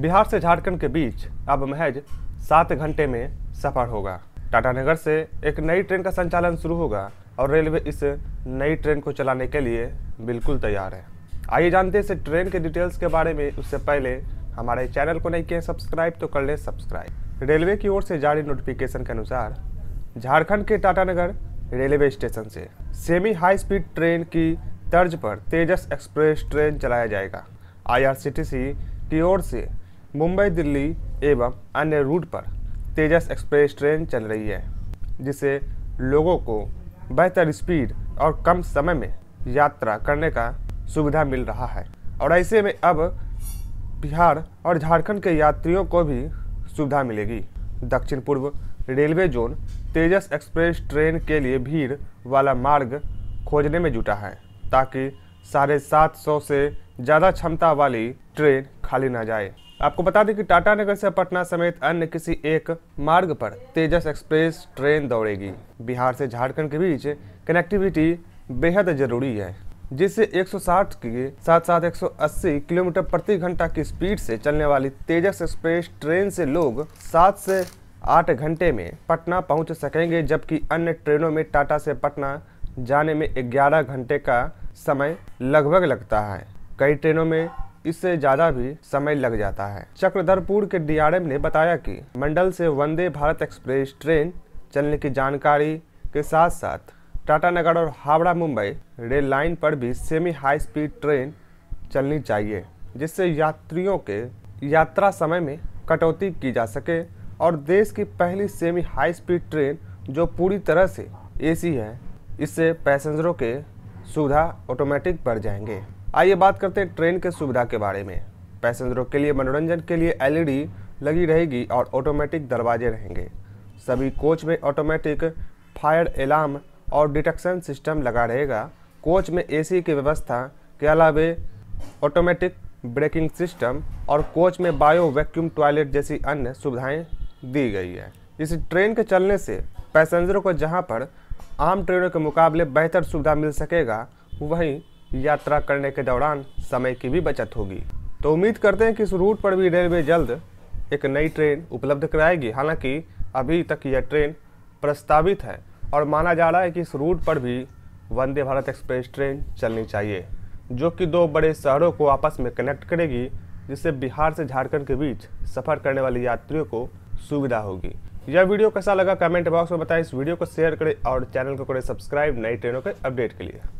बिहार से झारखंड के बीच अब महज सात घंटे में सफर होगा टाटानगर से एक नई ट्रेन का संचालन शुरू होगा और रेलवे इस नई ट्रेन को चलाने के लिए बिल्कुल तैयार है आइए जानते हैं इस ट्रेन के डिटेल्स के बारे में उससे पहले हमारे चैनल को नहीं किए सब्सक्राइब तो कर लें सब्सक्राइब रेलवे की ओर से जारी नोटिफिकेशन के अनुसार झारखंड के टाटानगर रेलवे स्टेशन से सेमी हाई स्पीड ट्रेन की तर्ज पर तेजस एक्सप्रेस ट्रेन चलाया जाएगा आई की ओर से मुंबई दिल्ली एवं अन्य रूट पर तेजस एक्सप्रेस ट्रेन चल रही है जिसे लोगों को बेहतर स्पीड और कम समय में यात्रा करने का सुविधा मिल रहा है और ऐसे में अब बिहार और झारखंड के यात्रियों को भी सुविधा मिलेगी दक्षिण पूर्व railway zone Tejas express train के लिए भीड़ वाला मार्ग खोजने में जुटा है ताकि साढ़े सात सौ से ज़्यादा क्षमता वाली ट्रेन खाली ना जाए आपको बता दें कि टाटा नगर से पटना समेत अन्य किसी एक मार्ग पर तेजस एक्सप्रेस ट्रेन दौड़ेगी बिहार से झारखंड के बीच कनेक्टिविटी बेहद जरूरी है जिससे 160 के साथ साथ 180 किलोमीटर प्रति घंटा की स्पीड से चलने वाली तेजस एक्सप्रेस ट्रेन से लोग सात से आठ घंटे में पटना पहुंच सकेंगे जबकि अन्य ट्रेनों में टाटा से पटना जाने में 11 घंटे का समय लगभग लगता है कई ट्रेनों में इससे ज्यादा भी समय लग जाता है चक्रधरपुर के डीआरएम ने बताया कि मंडल से वंदे भारत एक्सप्रेस ट्रेन चलने की जानकारी के साथ साथ टाटानगर और हावड़ा मुंबई रेल लाइन पर भी सेमी हाई स्पीड ट्रेन चलनी चाहिए जिससे यात्रियों के यात्रा समय में कटौती की जा सके और देश की पहली सेमी हाई स्पीड ट्रेन जो पूरी तरह से एसी है इससे पैसेंजरों के सुविधा ऑटोमेटिक बढ़ जाएंगे आइए बात करते हैं ट्रेन के सुविधा के बारे में पैसेंजरों के लिए मनोरंजन के लिए एलईडी लगी रहेगी और ऑटोमेटिक दरवाजे रहेंगे सभी कोच में ऑटोमेटिक फायर अलार्म और डिटेक्शन सिस्टम लगा रहेगा कोच में एसी की व्यवस्था के अलावे ऑटोमेटिक ब्रेकिंग सिस्टम और कोच में बायो वैक्यूम टॉयलेट जैसी अन्य सुविधाएं दी गई है इस ट्रेन के चलने से पैसेंजरों को जहां पर आम ट्रेनों के मुकाबले बेहतर सुविधा मिल सकेगा वहीं यात्रा करने के दौरान समय की भी बचत होगी तो उम्मीद करते हैं कि इस रूट पर भी रेलवे जल्द एक नई ट्रेन उपलब्ध कराएगी हालांकि अभी तक यह ट्रेन प्रस्तावित है और माना जा रहा है कि इस रूट पर भी वंदे भारत एक्सप्रेस ट्रेन चलनी चाहिए जो कि दो बड़े शहरों को आपस में कनेक्ट करेगी जिससे बिहार से झारखंड के बीच सफ़र करने वाले यात्रियों को सुविधा होगी यह वीडियो कैसा लगा कमेंट बॉक्स में बताएं इस वीडियो को शेयर करें और चैनल को करें सब्सक्राइब नई ट्रेनों के अपडेट के लिए